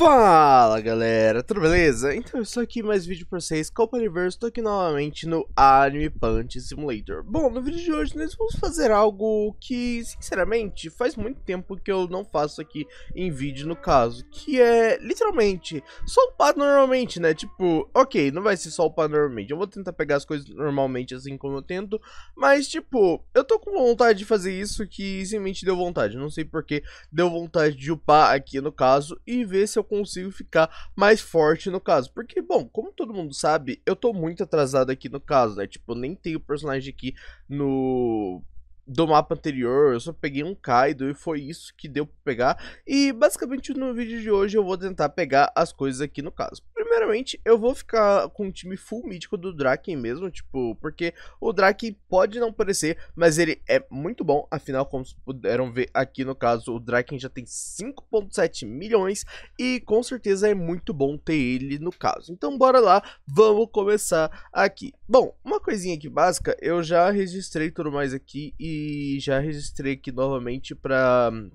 Fala galera, tudo beleza? Então eu estou aqui mais vídeo para vocês, universo estou aqui novamente no Anime Punch Simulator. Bom, no vídeo de hoje nós vamos fazer algo que, sinceramente, faz muito tempo que eu não faço aqui em vídeo no caso, que é, literalmente, só upar normalmente, né? Tipo, ok, não vai ser só upar normalmente, eu vou tentar pegar as coisas normalmente assim como eu tento, mas tipo, eu tô com vontade de fazer isso que simplesmente deu vontade, não sei porque deu vontade de upar aqui no caso e ver se eu consigo ficar mais forte no caso. Porque, bom, como todo mundo sabe, eu tô muito atrasado aqui no caso, né? Tipo, eu nem tenho personagem aqui no do mapa anterior, eu só peguei um Kaido e foi isso que deu pra pegar. E basicamente no vídeo de hoje eu vou tentar pegar as coisas aqui no caso. Primeiramente, eu vou ficar com o time full mítico do Draken mesmo, tipo, porque o Draken pode não parecer, mas ele é muito bom, afinal, como puderam ver aqui no caso, o Draken já tem 5.7 milhões e com certeza é muito bom ter ele no caso. Então bora lá, vamos começar aqui. Bom, uma coisinha aqui básica, eu já registrei tudo mais aqui e já registrei aqui novamente pra hum,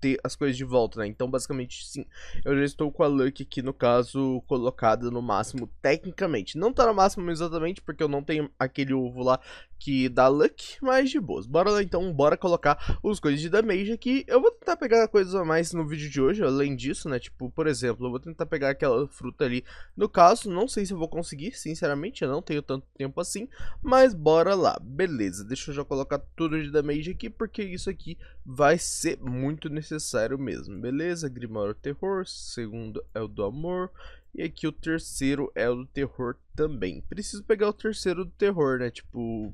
ter as coisas de volta, né? Então, basicamente, sim, eu já estou com a Luck aqui, no caso, colocada no máximo, tecnicamente. Não tá no máximo exatamente, porque eu não tenho aquele ovo lá que dá luck, mas de boas. Bora lá então, bora colocar os coisas de damage aqui. Eu vou tentar pegar coisas a mais no vídeo de hoje, além disso, né? Tipo, por exemplo, eu vou tentar pegar aquela fruta ali no caso. Não sei se eu vou conseguir, sinceramente, eu não tenho tanto tempo assim. Mas bora lá, beleza. Deixa eu já colocar tudo de damage aqui, porque isso aqui vai ser muito necessário mesmo, beleza? Grimório Terror, segundo é o do Amor. E aqui o terceiro é o do terror também. Preciso pegar o terceiro do terror, né? Tipo,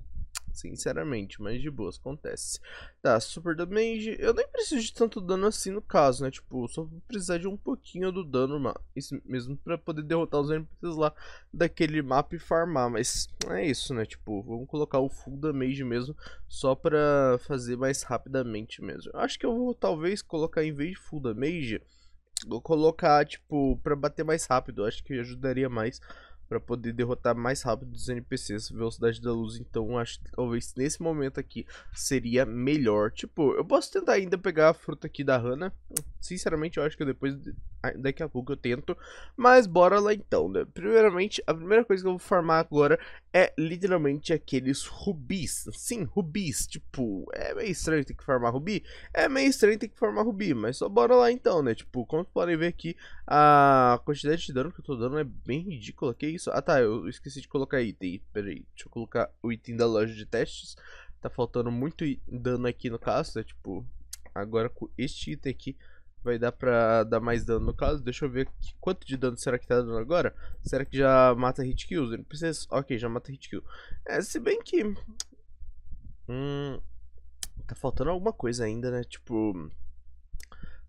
sinceramente, mas de boas, acontece. Tá, super damage, eu nem preciso de tanto dano assim no caso, né, tipo, só vou precisar de um pouquinho do dano, mano, isso mesmo pra poder derrotar os NPCs lá daquele mapa e farmar, mas é isso, né, tipo, vamos colocar o full damage mesmo, só pra fazer mais rapidamente mesmo. Eu acho que eu vou, talvez, colocar em vez de full damage... Vou colocar, tipo, pra bater mais rápido, acho que ajudaria mais para poder derrotar mais rápido os NPCs, velocidade da luz, então acho que talvez nesse momento aqui seria melhor. Tipo, eu posso tentar ainda pegar a fruta aqui da Hannah, sinceramente eu acho que depois, daqui a pouco eu tento, mas bora lá então, né? Primeiramente, a primeira coisa que eu vou farmar agora é literalmente aqueles rubis, sim, rubis, tipo, é meio estranho ter que farmar rubi, é meio estranho ter que farmar rubi, mas só bora lá então, né? Tipo, como podem ver aqui, a quantidade de dano que eu tô dando é bem ridícula, que isso? Ah tá, eu esqueci de colocar item. Peraí, deixa eu colocar o item da loja de testes. Tá faltando muito dano aqui no caso, tá? Tipo, agora com este item aqui vai dar pra dar mais dano no caso. Deixa eu ver quanto de dano será que tá dando agora. Será que já mata hit kills? Não precisa... Ok, já mata hit kill. É, se bem que... Hum... Tá faltando alguma coisa ainda, né? Tipo...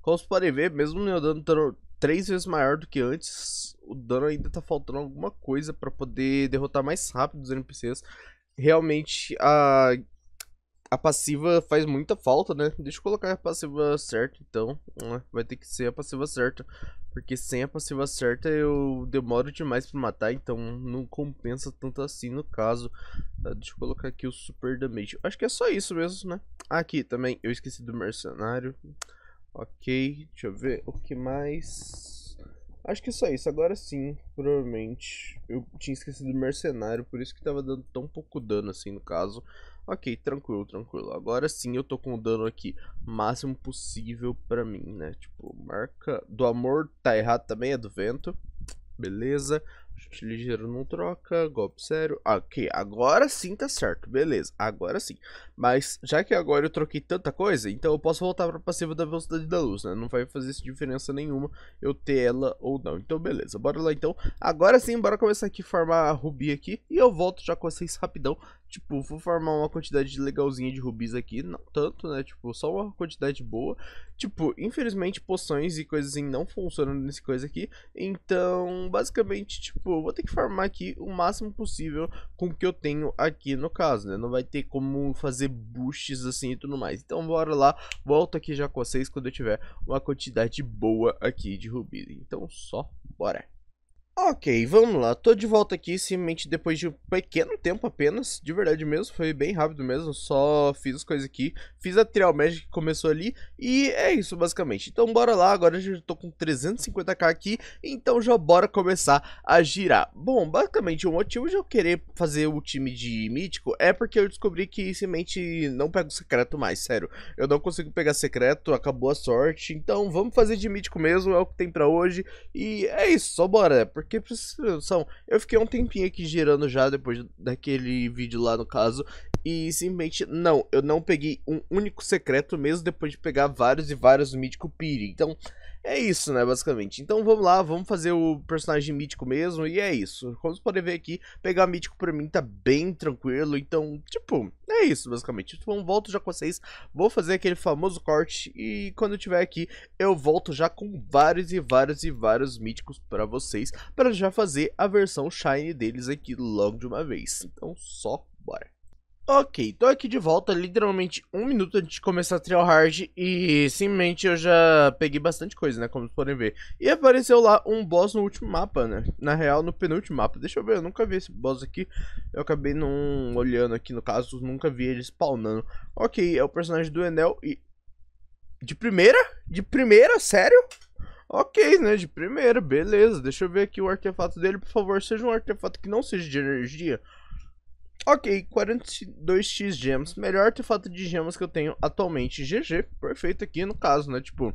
Como vocês podem ver, mesmo eu dando três vezes maior do que antes, o dano ainda tá faltando alguma coisa para poder derrotar mais rápido os NPCs. Realmente a a passiva faz muita falta, né? Deixa eu colocar a passiva certa, então. Ah, vai ter que ser a passiva certa. Porque sem a passiva certa eu demoro demais pra matar, então não compensa tanto assim no caso. Ah, deixa eu colocar aqui o super damage. Acho que é só isso mesmo, né? Ah, aqui também, eu esqueci do mercenário. Ok, deixa eu ver o que mais. Acho que é só isso, agora sim, provavelmente. Eu tinha esquecido do mercenário, por isso que tava dando tão pouco dano assim no caso. Ok, tranquilo, tranquilo. Agora sim eu tô com o dano aqui máximo possível pra mim, né? Tipo, marca do amor tá errado também, é do vento. Beleza. Chute ligeiro não troca, golpe sério. Ok, agora sim tá certo, beleza, agora sim. Mas já que agora eu troquei tanta coisa, então eu posso voltar pra passiva da velocidade da luz, né? Não vai fazer diferença nenhuma eu ter ela ou não. Então beleza, bora lá então. Agora sim, bora começar aqui a farmar a rubi aqui e eu volto já com vocês rapidão Tipo, vou formar uma quantidade legalzinha de rubis aqui, não tanto, né? Tipo, só uma quantidade boa. Tipo, infelizmente poções e coisas assim não funcionam nesse coisa aqui. Então, basicamente, tipo, vou ter que farmar aqui o máximo possível com o que eu tenho aqui no caso, né? Não vai ter como fazer boosts assim e tudo mais. Então, bora lá, volto aqui já com vocês quando eu tiver uma quantidade boa aqui de rubis. Então, só bora. Ok, vamos lá. Tô de volta aqui, simplesmente depois de um pequeno tempo apenas, de verdade mesmo, foi bem rápido mesmo, só fiz as coisas aqui, fiz a Trial Magic que começou ali, e é isso basicamente. Então bora lá, agora já tô com 350k aqui, então já bora começar a girar. Bom, basicamente o motivo de eu querer fazer o time de Mítico é porque eu descobri que simplesmente não pego secreto mais, sério. Eu não consigo pegar secreto, acabou a sorte, então vamos fazer de Mítico mesmo, é o que tem pra hoje, e é isso, só bora, né? porque porque são. Eu fiquei um tempinho aqui girando já depois daquele vídeo lá no caso. E simplesmente, não, eu não peguei um único secreto mesmo depois de pegar vários e vários mítico Piri. Então, é isso, né, basicamente. Então vamos lá, vamos fazer o personagem mítico mesmo, e é isso. Como vocês podem ver aqui, pegar mítico pra mim tá bem tranquilo, então, tipo, é isso, basicamente. Então volto já com vocês, vou fazer aquele famoso corte, e quando eu tiver aqui, eu volto já com vários e vários e vários míticos pra vocês, pra já fazer a versão Shine deles aqui logo de uma vez. Então só bora. Ok, tô aqui de volta, literalmente um minuto antes de começar a trial hard e simplesmente eu já peguei bastante coisa, né, como vocês podem ver. E apareceu lá um boss no último mapa, né, na real no penúltimo mapa, deixa eu ver, eu nunca vi esse boss aqui, eu acabei não olhando aqui no caso, nunca vi ele spawnando. Ok, é o personagem do Enel e... De primeira? De primeira? Sério? Ok, né, de primeira, beleza, deixa eu ver aqui o artefato dele, por favor, seja um artefato que não seja de energia... Ok, 42x gemas. Melhor artefato de gemas que eu tenho atualmente. GG, perfeito aqui no caso, né? Tipo,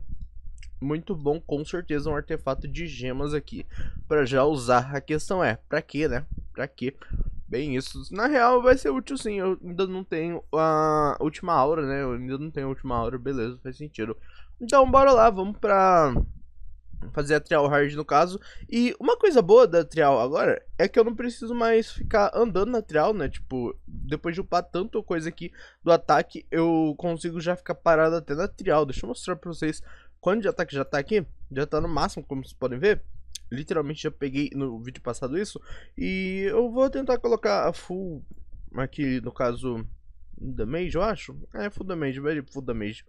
muito bom, com certeza, um artefato de gemas aqui para já usar. A questão é, pra que, né? Pra que? Bem, isso na real vai ser útil sim. Eu ainda não tenho a última aura, né? Eu ainda não tenho a última aura, beleza, faz sentido. Então, bora lá, vamos pra fazer a trial hard no caso. E uma coisa boa da trial agora é que eu não preciso mais ficar andando na trial, né? Tipo, depois de upar tanto coisa aqui do ataque, eu consigo já ficar parado até na trial. Deixa eu mostrar pra vocês quando de ataque já tá aqui. Já tá no máximo, como vocês podem ver. Literalmente já peguei no vídeo passado isso. E eu vou tentar colocar a full aqui, no caso, damage, eu acho. É, full damage, velho, full damage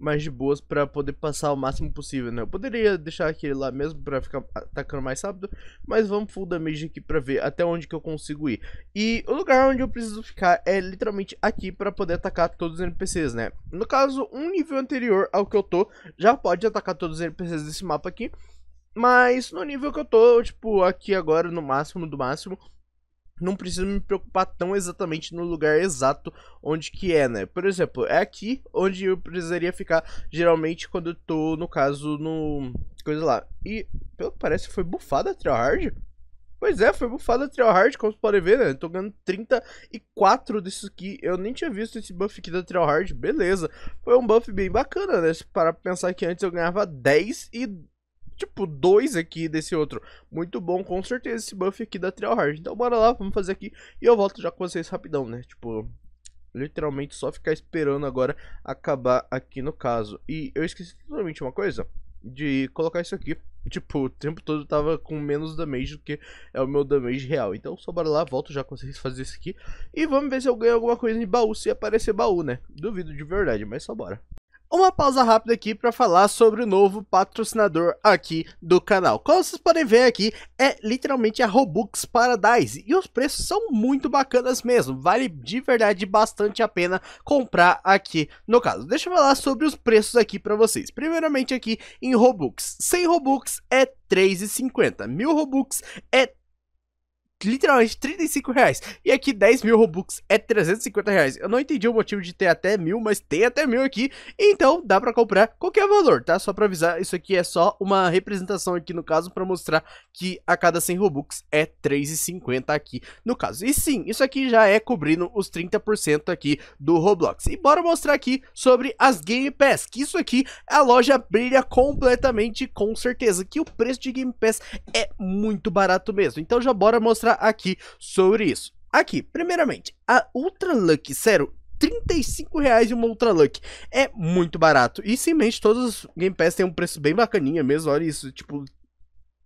mais de boas para poder passar o máximo possível, né? Eu poderia deixar aquele lá mesmo para ficar atacando mais rápido, mas vamos full damage aqui para ver até onde que eu consigo ir. E o lugar onde eu preciso ficar é literalmente aqui para poder atacar todos os NPCs, né? No caso, um nível anterior ao que eu tô, já pode atacar todos os NPCs desse mapa aqui, mas no nível que eu tô, tipo, aqui agora no máximo do máximo, não preciso me preocupar tão exatamente no lugar exato onde que é, né? Por exemplo, é aqui onde eu precisaria ficar geralmente quando eu tô, no caso, no... coisa lá. E, pelo que parece, foi bufada a Trailhard? Pois é, foi bufada a Trailhard, como vocês podem ver, né? Eu tô ganhando 34 disso aqui. Eu nem tinha visto esse buff aqui da Trailhard, beleza. Foi um buff bem bacana, né? Se parar pra pensar que antes eu ganhava 10 e tipo, dois aqui desse outro. Muito bom, com certeza, esse buff aqui da Trailhard. Então bora lá, vamos fazer aqui e eu volto já com vocês rapidão, né? Tipo, literalmente só ficar esperando agora acabar aqui no caso. E eu esqueci totalmente uma coisa, de colocar isso aqui. Tipo, o tempo todo eu tava com menos damage do que é o meu damage real. Então só bora lá, volto já com vocês fazer isso aqui. E vamos ver se eu ganho alguma coisa em baú, se aparecer baú, né? Duvido de verdade, mas só bora uma pausa rápida aqui para falar sobre o novo patrocinador aqui do canal. Como vocês podem ver aqui, é literalmente a Robux Paradise e os preços são muito bacanas mesmo. Vale de verdade bastante a pena comprar aqui no caso. Deixa eu falar sobre os preços aqui para vocês. Primeiramente aqui em Robux. 100 Robux é 3,50. 1000 Robux é literalmente 35 reais. E aqui 10 mil Robux é 350 reais. Eu não entendi o motivo de ter até mil, mas tem até mil aqui. Então dá pra comprar qualquer valor, tá? Só pra avisar, isso aqui é só uma representação aqui no caso pra mostrar que a cada 100 Robux é 3,50 aqui no caso. E sim, isso aqui já é cobrindo os 30% aqui do Roblox. E bora mostrar aqui sobre as Game Pass, que isso aqui a loja brilha completamente com certeza, que o preço de Game Pass é muito barato mesmo. Então já bora mostrar aqui sobre isso. Aqui, primeiramente, a Ultra Lucky, sério, 35 reais uma Ultra Luck. É muito barato. E simplesmente mente, todos os Game Pass têm um preço bem bacaninha mesmo. Olha isso, tipo,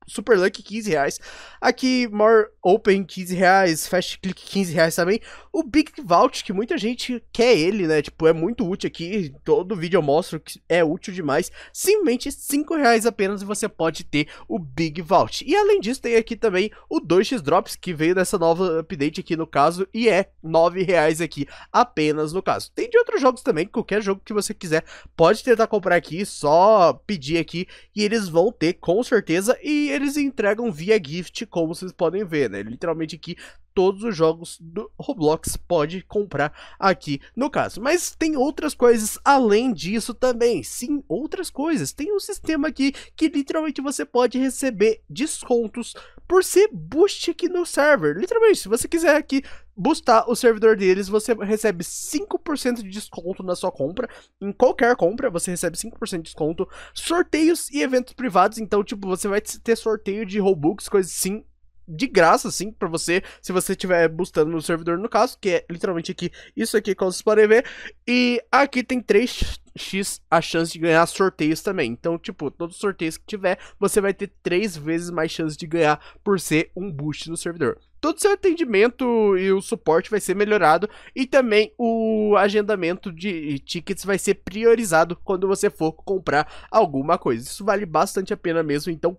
Super Luck 15 reais. Aqui, More Open 15 reais, Fast Click 15 reais também. O Big Vault, que muita gente quer ele, né? Tipo, é muito útil aqui. Todo vídeo eu mostro que é útil demais. Simplesmente 5 reais apenas e você pode ter o Big Vault. E além disso, tem aqui também o 2x Drops, que veio dessa nova update aqui no caso. E é 9 reais aqui apenas no caso. Tem de outros jogos também. Qualquer jogo que você quiser pode tentar comprar aqui. Só pedir aqui. E eles vão ter com certeza. E eles entregam via gift, como vocês podem ver, né? Literalmente aqui todos os jogos do Roblox pode comprar aqui no caso. Mas tem outras coisas além disso também. Sim, outras coisas. Tem um sistema aqui que literalmente você pode receber descontos por ser boost aqui no server. Literalmente, se você quiser aqui Boostar o servidor deles, você recebe 5% de desconto na sua compra. Em qualquer compra, você recebe 5% de desconto. Sorteios e eventos privados, então, tipo, você vai ter sorteio de Robux, coisas assim, de graça, assim, para você, se você estiver boostando no servidor, no caso, que é literalmente aqui, isso aqui, como vocês podem ver. E aqui tem 3x a chance de ganhar sorteios também. Então, tipo, todos os sorteios que tiver, você vai ter 3 vezes mais chance de ganhar por ser um boost no servidor todo o seu atendimento e o suporte vai ser melhorado e também o agendamento de tickets vai ser priorizado quando você for comprar alguma coisa. Isso vale bastante a pena mesmo, então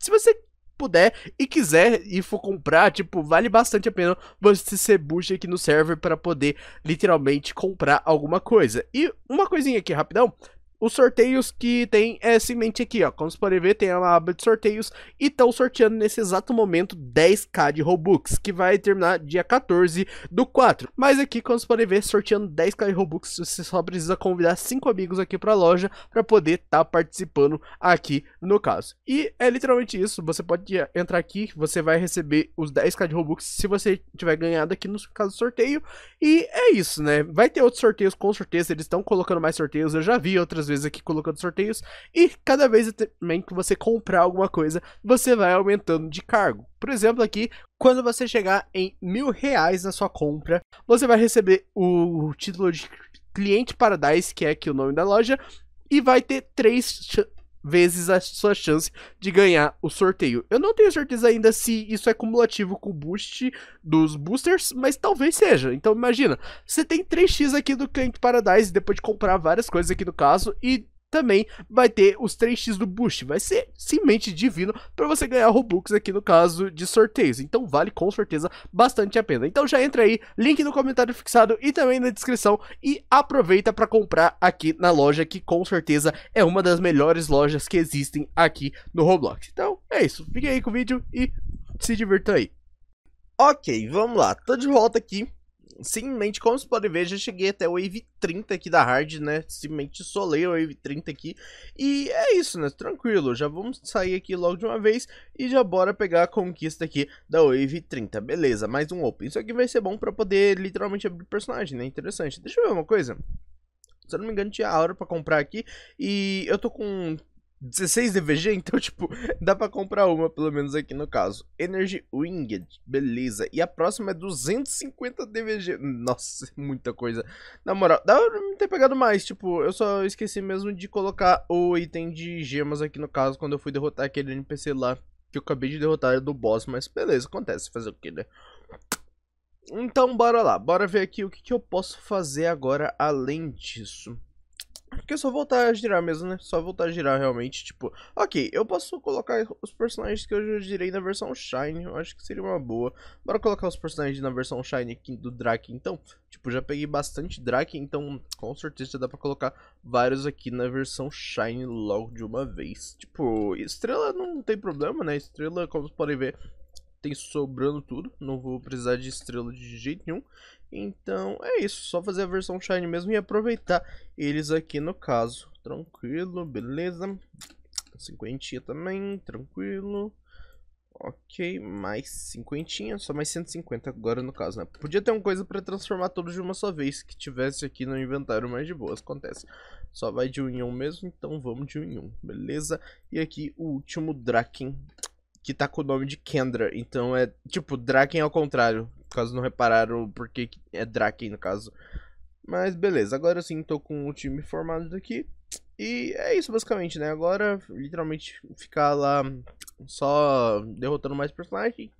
se você puder e quiser e for comprar, tipo, vale bastante a pena você ser bucha aqui no server para poder literalmente comprar alguma coisa. E uma coisinha aqui rapidão, os sorteios que tem é mente aqui, ó. Como vocês podem ver, tem uma aba de sorteios e estão sorteando nesse exato momento 10k de Robux, que vai terminar dia 14 do 4. Mas aqui, como vocês podem ver, sorteando 10k de Robux, você só precisa convidar 5 amigos aqui para a loja para poder estar tá participando aqui no caso. E é literalmente isso, você pode entrar aqui, você vai receber os 10k de Robux se você tiver ganhado aqui no caso do sorteio. E é isso, né? Vai ter outros sorteios com certeza, eles estão colocando mais sorteios, eu já vi outras vezes vezes aqui colocando sorteios. E cada vez também que você comprar alguma coisa, você vai aumentando de cargo. Por exemplo, aqui, quando você chegar em mil reais na sua compra, você vai receber o título de cliente Paradise, que é aqui o nome da loja, e vai ter três vezes a sua chance de ganhar o sorteio. Eu não tenho certeza ainda se isso é cumulativo com o boost dos boosters, mas talvez seja. Então imagina, você tem 3x aqui do Canto Paradise, depois de comprar várias coisas aqui no caso, e também vai ter os 3x do boost. Vai ser simplesmente divino para você ganhar Robux aqui no caso de sorteios. Então vale com certeza bastante a pena. Então já entra aí, link no comentário fixado e também na descrição e aproveita para comprar aqui na loja que com certeza é uma das melhores lojas que existem aqui no Roblox. Então é isso, fique aí com o vídeo e se divirta aí. Ok, vamos lá, tô de volta aqui simplesmente, como vocês podem ver, já cheguei até o Wave 30 aqui da Hard, né? Simplesmente solei o Wave 30 aqui. E é isso, né? Tranquilo, já vamos sair aqui logo de uma vez e já bora pegar a conquista aqui da Wave 30. Beleza, mais um Open. Isso aqui vai ser bom pra poder literalmente abrir personagem, né? Interessante. Deixa eu ver uma coisa. Se eu não me engano, tinha a aura pra comprar aqui. E eu tô com 16 DVG, então, tipo, dá pra comprar uma, pelo menos aqui no caso. Energy Winged, beleza. E a próxima é 250 DVG. Nossa, muita coisa. Na moral, dá pra não ter pegado mais, tipo, eu só esqueci mesmo de colocar o item de gemas aqui no caso, quando eu fui derrotar aquele NPC lá, que eu acabei de derrotar do boss, mas beleza, acontece, fazer o que, né? Então, bora lá, bora ver aqui o que, que eu posso fazer agora além disso. Porque só voltar a girar mesmo, né? Só voltar a girar realmente, tipo... Ok, eu posso colocar os personagens que eu já girei na versão Shine, eu acho que seria uma boa. Bora colocar os personagens na versão Shine aqui do Drake, então. Tipo, já peguei bastante Drake, então com certeza dá pra colocar vários aqui na versão Shine logo de uma vez. Tipo, estrela não tem problema, né? Estrela, como vocês podem ver, tem sobrando tudo, não vou precisar de estrela de jeito nenhum. Então é isso, só fazer a versão Shine mesmo e aproveitar eles aqui no caso. Tranquilo, beleza. Cinquentinha também, tranquilo. Ok, mais cinquentinha, só mais 150 agora no caso, né? Podia ter uma coisa para transformar todos de uma só vez, que tivesse aqui no inventário, mas de boas, acontece. Só vai de um em um mesmo, então vamos de um em um, beleza? E aqui o último Draken, que tá com o nome de Kendra, então é tipo Draken ao contrário, caso não repararam porque é Draken no caso. Mas beleza, agora sim tô com o time formado daqui. E é isso basicamente, né? Agora, literalmente, ficar lá só derrotando mais personagens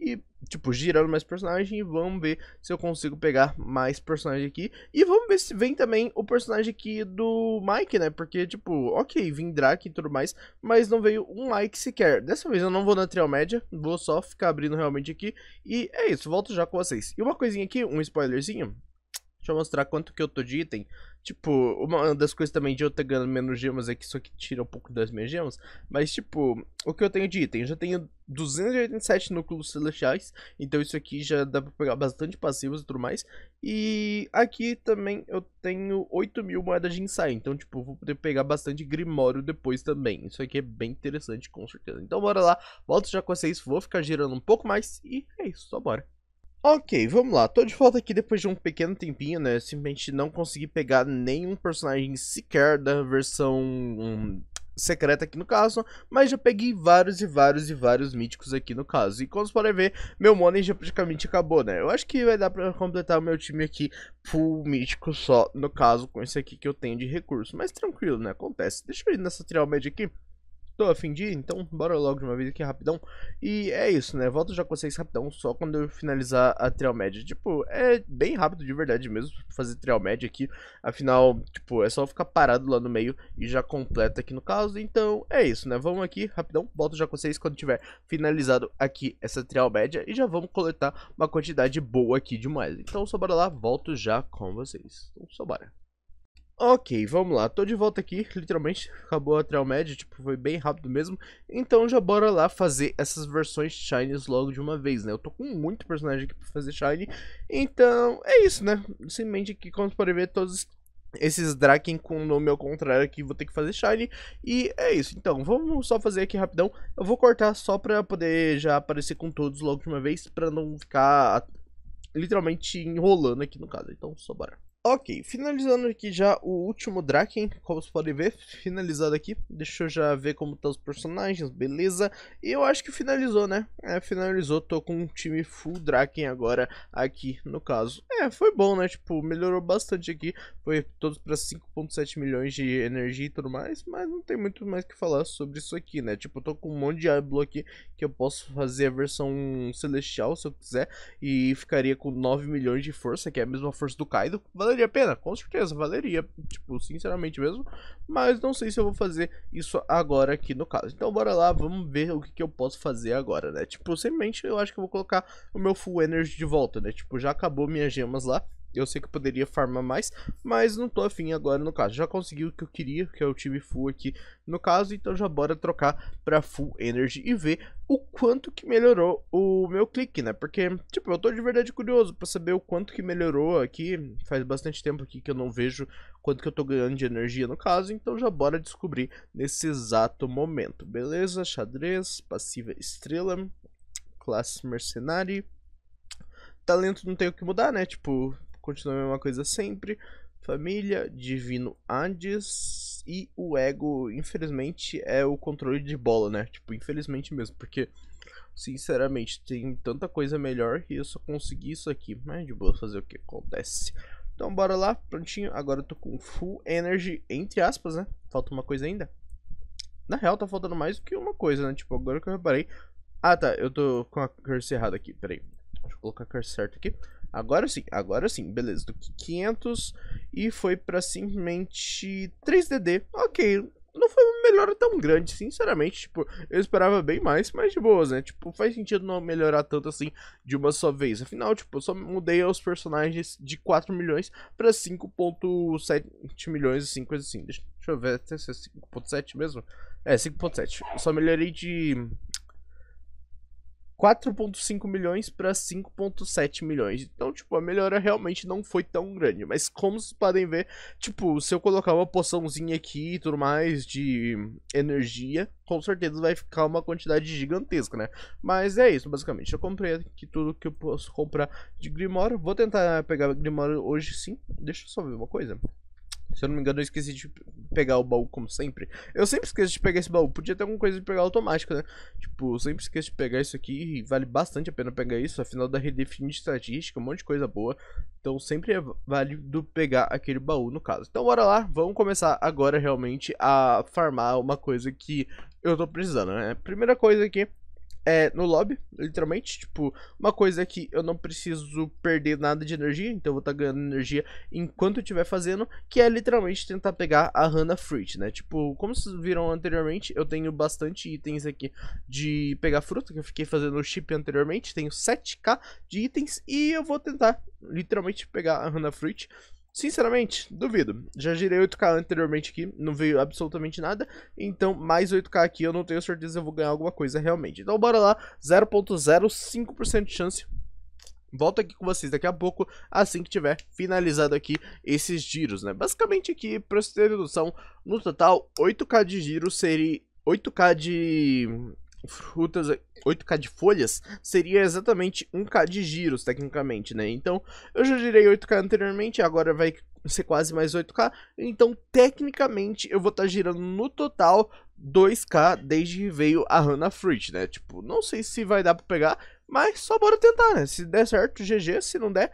e, tipo, girando mais personagem. E vamos ver se eu consigo pegar mais personagem aqui. E vamos ver se vem também o personagem aqui do Mike, né? Porque, tipo, ok, vim Drake e tudo mais. Mas não veio um Mike sequer. Dessa vez eu não vou na trial média. Vou só ficar abrindo realmente aqui. E é isso, volto já com vocês. E uma coisinha aqui, um spoilerzinho. Deixa eu mostrar quanto que eu tô de item. Tipo, uma das coisas também de eu estar ganhando menos gemas é que isso aqui tira um pouco das minhas gemas. Mas, tipo, o que eu tenho de item? Eu já tenho 287 núcleos celestiais. Então isso aqui já dá pra pegar bastante passivos e tudo mais. E aqui também eu tenho 8 mil moedas de ensaio. Então, tipo, vou poder pegar bastante grimório depois também. Isso aqui é bem interessante, com certeza. Então bora lá, volto já com vocês, vou ficar girando um pouco mais. E é isso, só bora. Ok, vamos lá. Tô de volta aqui depois de um pequeno tempinho, né? Simplesmente não consegui pegar nenhum personagem sequer da versão um, secreta aqui no caso, mas já peguei vários e vários e vários míticos aqui no caso. E como vocês podem ver, meu money já praticamente acabou, né? Eu acho que vai dar pra completar o meu time aqui full mítico só, no caso, com esse aqui que eu tenho de recurso. Mas tranquilo, né? Acontece. Deixa eu ir nessa trial média aqui. Tô afim de ir, então bora logo de uma vez aqui rapidão. E é isso, né? Volto já com vocês rapidão, só quando eu finalizar a trial média. Tipo, é bem rápido de verdade mesmo fazer trial média aqui. Afinal, tipo, é só ficar parado lá no meio e já completa aqui no caso. Então é isso, né? Vamos aqui rapidão, volto já com vocês quando tiver finalizado aqui essa trial média. E já vamos coletar uma quantidade boa aqui de Então só bora lá, volto já com vocês. Então só bora. Ok, vamos lá, tô de volta aqui, literalmente, acabou a trial média, tipo, foi bem rápido mesmo, então já bora lá fazer essas versões Shines logo de uma vez, né, eu tô com muito personagem aqui pra fazer Shine, então é isso, né, simplesmente aqui, como vocês podem ver, todos esses Draken com o nome ao contrário aqui, vou ter que fazer Shine, e é isso, então, vamos só fazer aqui rapidão, eu vou cortar só pra poder já aparecer com todos logo de uma vez, pra não ficar literalmente enrolando aqui no caso, então só bora. Ok, finalizando aqui já o último Draken, como vocês podem ver, finalizado aqui. Deixa eu já ver como estão tá os personagens, beleza. E eu acho que finalizou, né? É, finalizou, tô com um time full Draken agora aqui, no caso. É, foi bom, né? Tipo, melhorou bastante aqui. Foi todos pra 5.7 milhões de energia e tudo mais, mas não tem muito mais que falar sobre isso aqui, né? Tipo, tô com um monte de Diablo aqui que eu posso fazer a versão Celestial, se eu quiser, e ficaria com 9 milhões de força, que é a mesma força do Kaido. Valeu! valeria a pena? Com certeza, valeria, tipo, sinceramente mesmo. Mas não sei se eu vou fazer isso agora aqui no caso. Então bora lá, vamos ver o que, que eu posso fazer agora, né? Tipo, simplesmente eu acho que eu vou colocar o meu Full Energy de volta, né? Tipo, já acabou minhas gemas lá. Eu sei que eu poderia farmar mais, mas não tô afim agora no caso. Já consegui o que eu queria, que é o time full aqui no caso, então já bora trocar pra full energy e ver o quanto que melhorou o meu clique, né? Porque, tipo, eu tô de verdade curioso pra saber o quanto que melhorou aqui. Faz bastante tempo aqui que eu não vejo quanto que eu tô ganhando de energia no caso, então já bora descobrir nesse exato momento. Beleza, xadrez, passiva estrela, classe mercenário talento não tem o que mudar, né? Tipo, continua a mesma coisa sempre. Família, Divino Hades e o ego, infelizmente, é o controle de bola, né? Tipo, infelizmente mesmo, porque, sinceramente, tem tanta coisa melhor e eu só consegui isso aqui. Mas de boa, fazer o que acontece. Então bora lá, prontinho. Agora eu tô com full energy, entre aspas, né? Falta uma coisa ainda. Na real, tá faltando mais do que uma coisa, né? Tipo, agora que eu reparei. Ah, tá, eu tô com a curse errada aqui, peraí. Deixa eu colocar a curse certa aqui. Agora sim, agora sim, beleza, do 500 e foi para simplesmente 3DD. Ok, não foi uma melhora tão grande, sinceramente, tipo, eu esperava bem mais, mas de boas, né? Tipo, faz sentido não melhorar tanto assim de uma só vez. Afinal, tipo, eu só mudei os personagens de 4 milhões para 5.7 milhões, assim, coisa assim. Deixa, deixa eu ver até se é 5.7 mesmo. É, 5.7. Só melhorei de 4,5 milhões para 5,7 milhões. Então, tipo, a melhora realmente não foi tão grande. Mas como vocês podem ver, tipo, se eu colocar uma poçãozinha aqui e tudo mais de energia, com certeza vai ficar uma quantidade gigantesca, né? Mas é isso, basicamente. Eu comprei aqui tudo que eu posso comprar de Grimório. Vou tentar pegar Grimório hoje sim. Deixa eu só ver uma coisa. Se eu não me engano, eu esqueci de pegar o baú, como sempre. Eu sempre esqueço de pegar esse baú. Podia ter alguma coisa de pegar automática, né? Tipo, eu sempre esqueço de pegar isso aqui. E vale bastante a pena pegar isso. Afinal, da redefinir estatística, um monte de coisa boa. Então, sempre é válido pegar aquele baú, no caso. Então, bora lá. Vamos começar agora, realmente, a farmar uma coisa que eu tô precisando, né? Primeira coisa aqui é, no lobby, literalmente. Tipo, uma coisa é que eu não preciso perder nada de energia, então eu vou estar tá ganhando energia enquanto eu estiver fazendo, que é literalmente tentar pegar a Hannah Fruit, né? Tipo, como vocês viram anteriormente, eu tenho bastante itens aqui de pegar fruta, que eu fiquei fazendo o chip anteriormente, tenho 7k de itens, e eu vou tentar literalmente pegar a Hannah Fruit Sinceramente, duvido. Já girei 8K anteriormente aqui, não veio absolutamente nada. Então, mais 8K aqui, eu não tenho certeza eu vou ganhar alguma coisa realmente. Então, bora lá, 0.05% de chance. Volto aqui com vocês daqui a pouco, assim que tiver finalizado aqui esses giros, né? Basicamente aqui, para vocês terem noção, no total, 8K de giro seria... 8K de frutas, 8k de folhas, seria exatamente 1k de giros, tecnicamente, né? Então, eu já girei 8k anteriormente, agora vai ser quase mais 8k, então, tecnicamente, eu vou estar tá girando no total 2k desde que veio a Hannah fruit né? Tipo, não sei se vai dar pra pegar, mas só bora tentar, né? Se der certo, GG, se não der,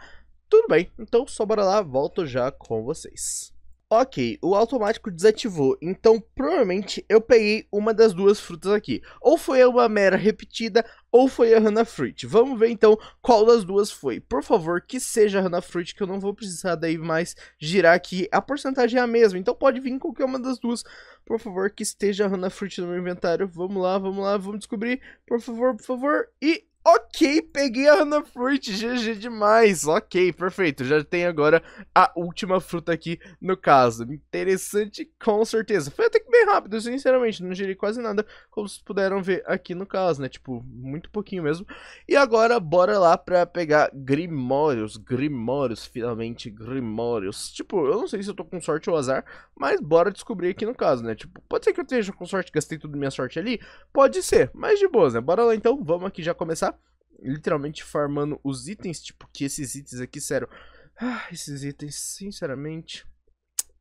tudo bem. Então, só bora lá, volto já com vocês. Ok, o automático desativou, então provavelmente eu peguei uma das duas frutas aqui. Ou foi uma mera repetida, ou foi a Hannah Fruit. Vamos ver então qual das duas foi. Por favor, que seja a Hannah Fruit, que eu não vou precisar daí mais girar aqui. A porcentagem é a mesma, então pode vir qualquer uma das duas. Por favor, que esteja a Hannah Fruit no meu inventário. Vamos lá, vamos lá, vamos descobrir. Por favor, por favor. E Ok, peguei a Hana Fruit, GG demais. Ok, perfeito. Já tem agora a última fruta aqui no caso. Interessante com certeza. Foi até que bem rápido, sinceramente. Não gerei quase nada, como vocês puderam ver aqui no caso, né? Tipo, muito pouquinho mesmo. E agora, bora lá pra pegar Grimórios. Grimórios, finalmente, Grimórios. Tipo, eu não sei se eu tô com sorte ou azar, mas bora descobrir aqui no caso, né? Tipo, pode ser que eu esteja com sorte, gastei tudo minha sorte ali. Pode ser, mas de boas, né? Bora lá então, vamos aqui já começar literalmente farmando os itens, tipo, que esses itens aqui, sério. Ah, esses itens, sinceramente.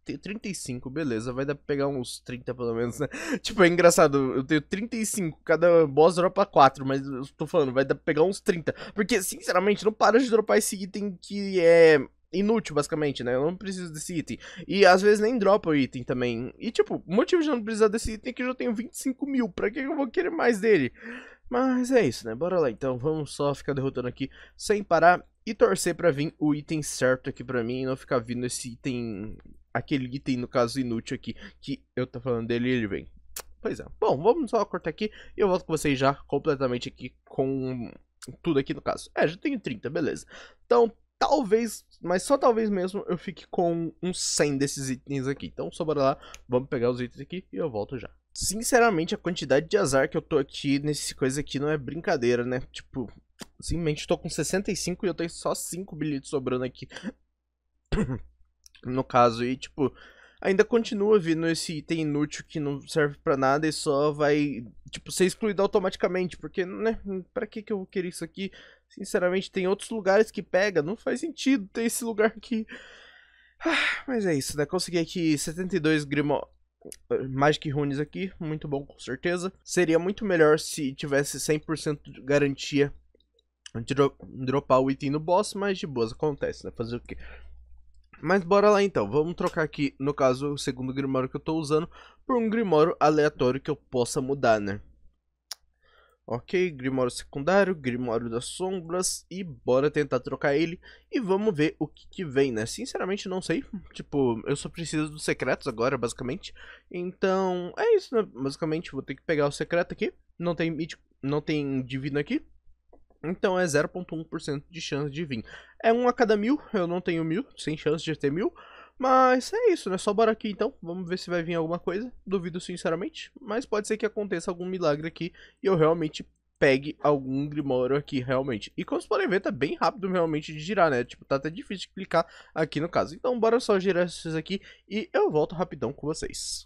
Tenho 35, beleza, vai dar pra pegar uns 30 pelo menos, né? Tipo, é engraçado, eu tenho 35, cada boss dropa 4, mas eu tô falando, vai dar pra pegar uns 30. Porque, sinceramente, não para de dropar esse item que é inútil, basicamente, né? Eu não preciso desse item. E às vezes nem dropa o item também. E, tipo, o motivo de não precisar desse item é que eu já tenho 25 mil. Pra que eu vou querer mais dele? Mas é isso, né? Bora lá então, vamos só ficar derrotando aqui sem parar e torcer pra vir o item certo aqui pra mim e não ficar vindo esse item... Aquele item, no caso, inútil aqui, que eu tô falando dele ele vem. Pois é. Bom, vamos só cortar aqui e eu volto com vocês já completamente aqui com tudo aqui no caso. É, já tenho 30, beleza. Então, talvez, mas só talvez mesmo, eu fique com uns 100 desses itens aqui. Então, só bora lá, vamos pegar os itens aqui e eu volto já sinceramente, a quantidade de azar que eu tô aqui nesse coisa aqui não é brincadeira, né? Tipo, simplesmente tô com 65 e eu tenho só 5 bilhetes sobrando aqui. no caso, e tipo, ainda continua vindo esse item inútil que não serve para nada e só vai, tipo, ser excluído automaticamente, porque, né, pra que que eu vou querer isso aqui? Sinceramente, tem outros lugares que pega, não faz sentido ter esse lugar aqui. Ah, mas é isso, né? Consegui aqui 72 grimo... Magic Runes aqui, muito bom com certeza. Seria muito melhor se tivesse 100% de garantia de dropar o item no boss, mas de boas acontece, né? Fazer o quê? Mas bora lá então, vamos trocar aqui, no caso, o segundo Grimório que eu tô usando, por um Grimório aleatório que eu possa mudar, né? Ok, Grimório secundário, Grimório das Sombras e bora tentar trocar ele e vamos ver o que, que vem, né? Sinceramente não sei, tipo, eu só preciso dos secretos agora, basicamente. Então, é isso, né? Basicamente vou ter que pegar o secreto aqui, não tem, não tem divino aqui. Então é 0.1% de chance de vir. É um a cada mil, eu não tenho mil, sem chance de ter mil. Mas é isso, né? Só bora aqui então. Vamos ver se vai vir alguma coisa. Duvido sinceramente. Mas pode ser que aconteça algum milagre aqui e eu realmente pegue algum Grimório aqui, realmente. E como vocês podem ver, tá bem rápido realmente de girar, né? Tipo, tá até difícil de clicar aqui no caso. Então bora só girar esses aqui e eu volto rapidão com vocês.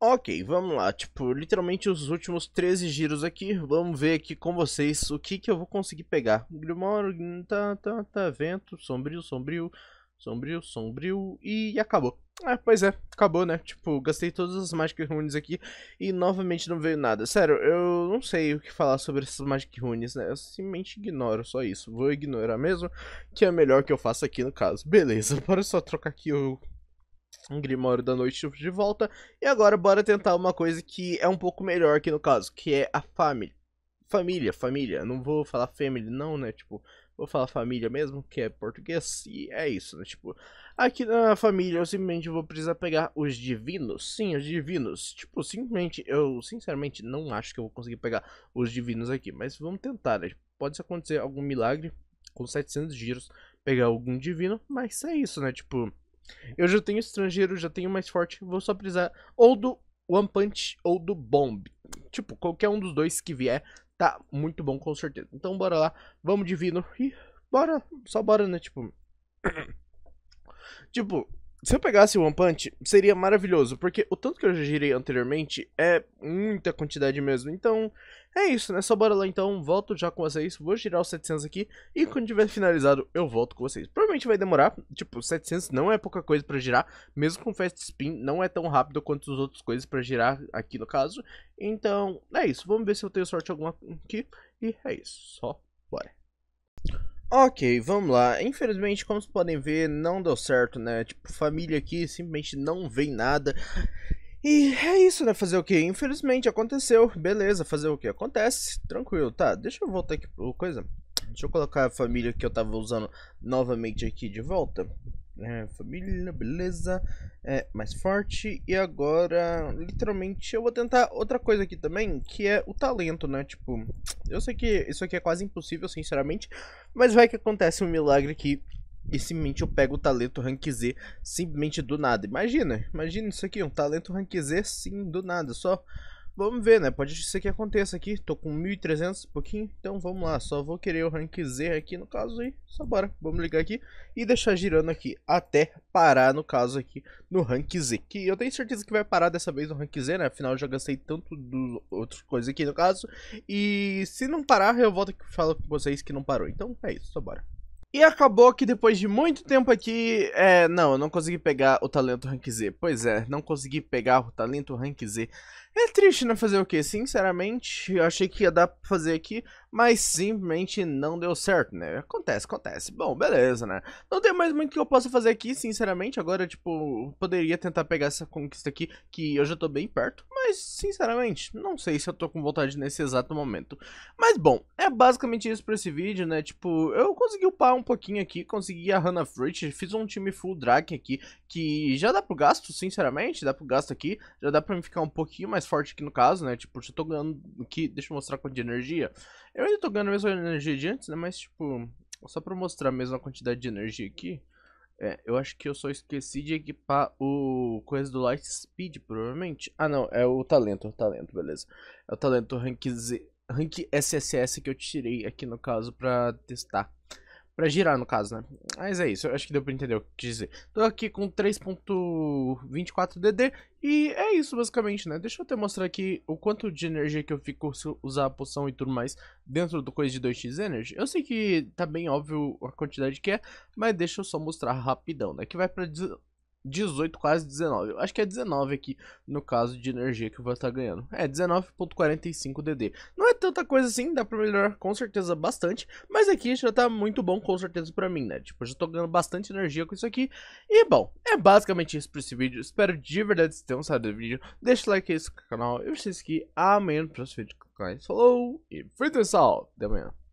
Ok, vamos lá, tipo, literalmente os últimos 13 giros aqui, vamos ver aqui com vocês o que que eu vou conseguir pegar. Grimório, tá, tá, tá, vento, sombrio, sombrio, Sombrio, sombrio e acabou. Ah, pois é, acabou, né? Tipo, gastei todas as Magic Runes aqui e novamente não veio nada. Sério, eu não sei o que falar sobre essas Magic Runes, né? Eu simplesmente ignoro só isso. Vou ignorar mesmo, que é melhor que eu faça aqui no caso. Beleza, bora só trocar aqui o Grimório da Noite de volta. E agora bora tentar uma coisa que é um pouco melhor aqui no caso, que é a família. Família, família. não vou falar family, não, né? Tipo, vou falar família mesmo, que é português, e é isso, né? Tipo, aqui na família eu simplesmente vou precisar pegar os divinos, sim, os divinos. Tipo, simplesmente, eu sinceramente não acho que eu vou conseguir pegar os divinos aqui, mas vamos tentar, né? Pode acontecer algum milagre com 700 giros pegar algum divino, mas é isso, né? Tipo, eu já tenho estrangeiro, já tenho mais forte, vou só precisar ou do One Punch ou do Bomb. Tipo, qualquer um dos dois que vier tá muito bom com certeza. Então bora lá, vamos divino e bora, só bora, né, tipo... tipo, se eu pegasse One Punch, seria maravilhoso, porque o tanto que eu já girei anteriormente é muita quantidade mesmo. Então, é isso, né? Só bora lá então, volto já com vocês, vou girar os 700 aqui, e quando tiver finalizado, eu volto com vocês. Provavelmente vai demorar, tipo, 700 não é pouca coisa pra girar, mesmo com Fast Spin, não é tão rápido quanto as outras coisas pra girar aqui no caso. Então, é isso, vamos ver se eu tenho sorte alguma aqui, e é isso, só bora. Ok, vamos lá. Infelizmente, como vocês podem ver, não deu certo, né? Tipo, família aqui simplesmente não vem nada. E é isso, né? Fazer o que? Infelizmente aconteceu. Beleza, fazer o que? Acontece. Tranquilo, tá? Deixa eu voltar aqui pro coisa. Deixa eu colocar a família que eu tava usando novamente aqui de volta. É, família, beleza. É, mais forte. E agora, literalmente, eu vou tentar outra coisa aqui também, que é o talento, né? Tipo, eu sei que isso aqui é quase impossível, sinceramente. Mas vai que acontece um milagre aqui. E simplesmente eu pego o talento Rank Z simplesmente do nada. Imagina, imagina isso aqui, um talento Rank Z sim, do nada. Só Vamos ver, né? Pode ser que aconteça aqui. Tô com 1.300 pouquinho, então vamos lá. Só vou querer o rank Z aqui no caso aí. Só bora. Vamos ligar aqui e deixar girando aqui até parar no caso aqui no rank Z. Que eu tenho certeza que vai parar dessa vez no rank Z, né? Afinal, já gastei tanto dos outras coisas aqui no caso. E se não parar, eu volto e falo com vocês que não parou. Então é isso, só bora. E acabou que depois de muito tempo aqui, é, não, eu não consegui pegar o talento Rank Z. Pois é, não consegui pegar o talento Rank Z. É triste, não Fazer o quê? Sinceramente, eu achei que ia dar pra fazer aqui, mas simplesmente não deu certo, né? Acontece, acontece. Bom, beleza, né? Não tem mais muito que eu possa fazer aqui, sinceramente. Agora, tipo, poderia tentar pegar essa conquista aqui, que eu já tô bem perto, mas, sinceramente, não sei se eu tô com vontade nesse exato momento. Mas, bom, é basicamente isso pra esse vídeo, né? Tipo, eu consegui upar um pouquinho aqui, consegui a Hannah Fruit, fiz um time full Draken aqui, que já dá pro gasto, sinceramente, dá pro gasto aqui, já dá pra me ficar um pouquinho mais mais forte aqui no caso, né? Tipo, se eu tô ganhando aqui, deixa eu mostrar a quantidade de energia. Eu ainda tô ganhando a mesma energia de antes, né? Mas, tipo, só pra mostrar a mesma quantidade de energia aqui. É, eu acho que eu só esqueci de equipar o coisa do Light Speed, provavelmente. Ah, não, é o talento, o talento, beleza. É o talento rank, Z, rank SSS que eu tirei aqui no caso pra testar. Pra girar, no caso, né? Mas é isso, eu acho que deu pra entender o que quis dizer. Tô aqui com 3.24DD e é isso, basicamente, né? Deixa eu até mostrar aqui o quanto de energia que eu fico se usar a poção e tudo mais dentro do coisa de 2x energy. Eu sei que tá bem óbvio a quantidade que é, mas deixa eu só mostrar rapidão, né? Que vai pra 18, quase 19. Eu acho que é 19 aqui no caso de energia que eu vou estar ganhando. É, 19.45 DD. Não é tanta coisa assim, dá pra melhorar com certeza bastante, mas aqui já tá muito bom com certeza pra mim, né? Tipo, eu já tô ganhando bastante energia com isso aqui. E, bom, é basicamente isso pra esse vídeo. Espero de verdade que tenham gostado do vídeo. Deixa o like aí no canal. Eu vocês que amanhã é no próximo vídeo. Falou e fui, pessoal. Até amanhã.